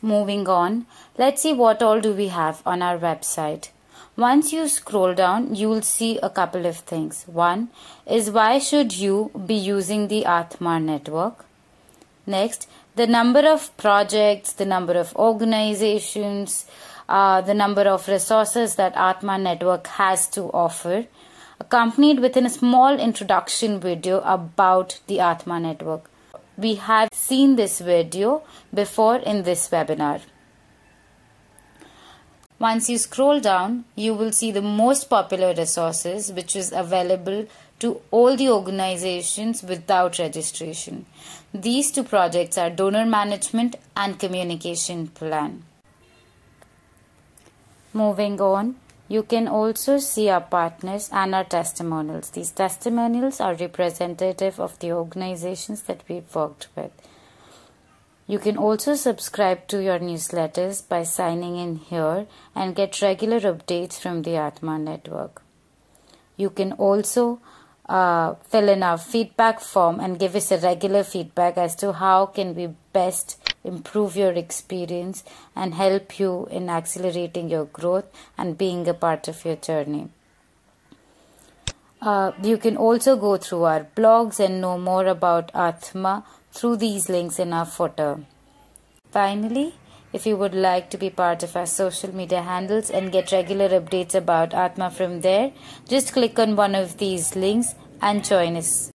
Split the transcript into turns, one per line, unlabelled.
Moving on, let's see what all do we have on our website. Once you scroll down, you'll see a couple of things. One is why should you be using the Atma network? Next, the number of projects, the number of organizations, uh, the number of resources that Atma Network has to offer, accompanied within a small introduction video about the Atma Network. We have seen this video before in this webinar. Once you scroll down, you will see the most popular resources which is available to all the organizations without registration. These two projects are donor management and communication plan. Moving on, you can also see our partners and our testimonials. These testimonials are representative of the organizations that we've worked with. You can also subscribe to your newsletters by signing in here and get regular updates from the Atma network. You can also uh, fill in our feedback form and give us a regular feedback as to how can we best improve your experience, and help you in accelerating your growth and being a part of your journey. Uh, you can also go through our blogs and know more about Atma through these links in our footer. Finally, if you would like to be part of our social media handles and get regular updates about Atma from there, just click on one of these links
and join us.